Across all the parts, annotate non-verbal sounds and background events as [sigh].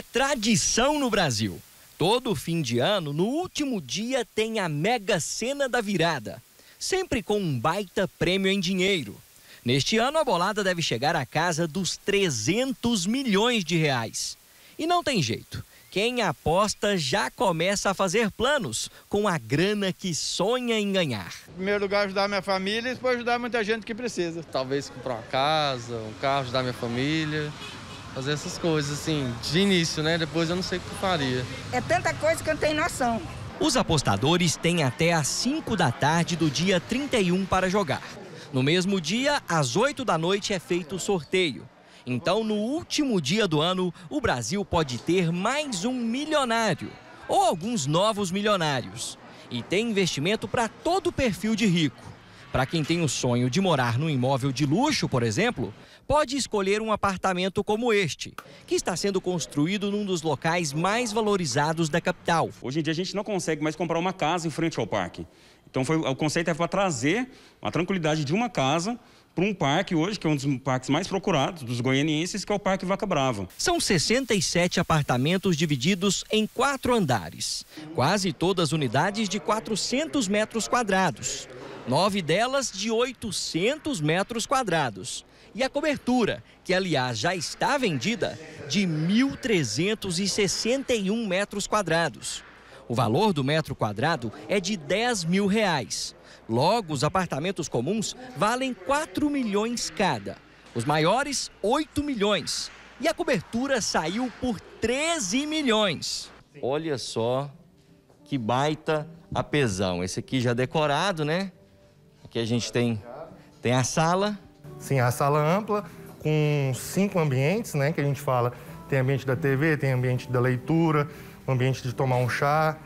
é tradição no Brasil. Todo fim de ano, no último dia, tem a Mega Sena da Virada, sempre com um baita prêmio em dinheiro. Neste ano, a bolada deve chegar à casa dos 300 milhões de reais. E não tem jeito. Quem aposta já começa a fazer planos com a grana que sonha em ganhar. Em primeiro lugar, ajudar minha família e depois ajudar muita gente que precisa. Talvez comprar uma casa, um carro, ajudar minha família fazer essas coisas, assim, de início, né? Depois eu não sei o que faria. É tanta coisa que eu não tenho noção. Os apostadores têm até às 5 da tarde do dia 31 para jogar. No mesmo dia, às 8 da noite, é feito o sorteio. Então, no último dia do ano, o Brasil pode ter mais um milionário ou alguns novos milionários. E tem investimento para todo perfil de rico. Para quem tem o sonho de morar num imóvel de luxo, por exemplo, pode escolher um apartamento como este, que está sendo construído num dos locais mais valorizados da capital. Hoje em dia a gente não consegue mais comprar uma casa em frente ao parque. Então foi, o conceito é para trazer a tranquilidade de uma casa para um parque hoje, que é um dos parques mais procurados dos goianienses, que é o Parque Vaca Brava. São 67 apartamentos divididos em quatro andares, quase todas unidades de 400 metros quadrados nove delas de 800 metros quadrados. E a cobertura, que aliás já está vendida, de 1.361 metros quadrados. O valor do metro quadrado é de 10 mil reais. Logo, os apartamentos comuns valem 4 milhões cada. Os maiores, 8 milhões. E a cobertura saiu por 13 milhões. Olha só que baita apesão. Esse aqui já decorado, né? Aqui a gente tem, tem a sala. Sim, a sala ampla, com cinco ambientes, né? Que a gente fala, tem ambiente da TV, tem ambiente da leitura, ambiente de tomar um chá.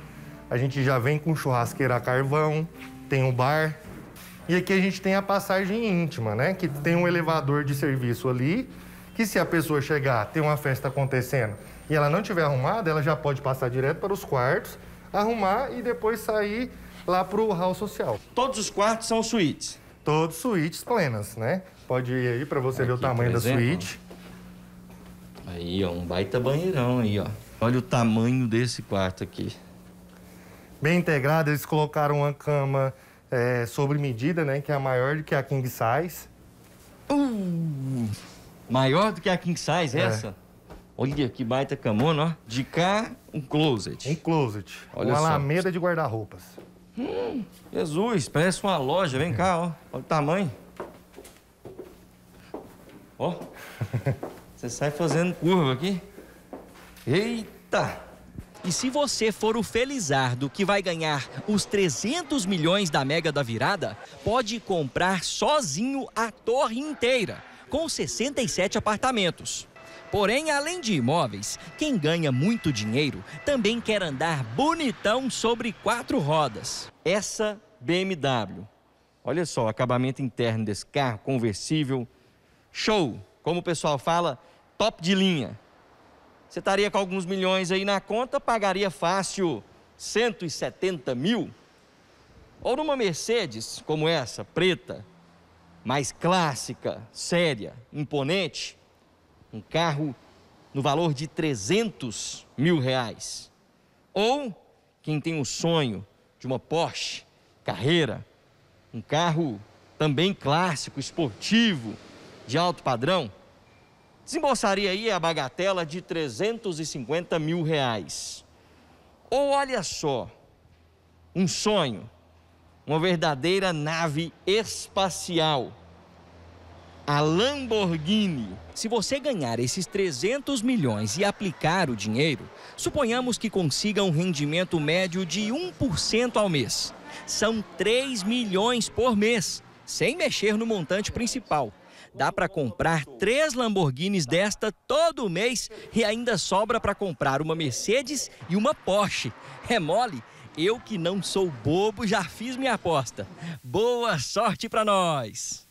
A gente já vem com churrasqueira a carvão, tem o bar. E aqui a gente tem a passagem íntima, né? Que tem um elevador de serviço ali, que se a pessoa chegar, tem uma festa acontecendo e ela não tiver arrumada, ela já pode passar direto para os quartos arrumar e depois sair lá para o hall social. Todos os quartos são suítes? Todos suítes plenas, né? Pode ir aí para você Aqui, ver o tamanho da suíte. Aí, ó, um baita banheirão aí, ó. Olha o tamanho desse quarto aqui. Bem integrado, eles colocaram uma cama é, sobre medida, né? Que é maior do que a king size. Uh, maior do que a king size, é. essa? Olha que baita camona, ó. De cá, um closet. Um closet. Olha uma só. alameda de guarda-roupas. Hum, Jesus, parece uma loja. Vem cá, ó. Olha o tamanho. Ó. [laughs] Você sai fazendo curva aqui. Eita! E se você for o felizardo que vai ganhar os 300 milhões da Mega da Virada, pode comprar sozinho a torre inteira, com 67 apartamentos. Porém, além de imóveis, quem ganha muito dinheiro também quer andar bonitão sobre quatro rodas. Essa BMW. Olha só, o acabamento interno desse carro, conversível. Show! Como o pessoal fala, top de linha. Você estaria com alguns milhões aí na conta, pagaria fácil 170 mil. Ou numa Mercedes como essa, preta, mais clássica, séria, imponente, um carro no valor de 300 mil reais. Ou quem tem o sonho de uma Porsche Carreira, um carro também clássico, esportivo, de alto padrão, desembolsaria aí a bagatela de 350 mil reais. Ou olha só, um sonho, uma verdadeira nave espacial a Lamborghini. Se você ganhar esses 300 milhões e aplicar o dinheiro, suponhamos que consiga um rendimento médio de 1% ao mês. São 3 milhões por mês, sem mexer no montante principal. Dá para comprar três Lamborghinis desta todo mês e ainda sobra para comprar uma Mercedes e uma Porsche. É mole? Eu que não sou bobo já fiz minha aposta. Boa sorte para nós!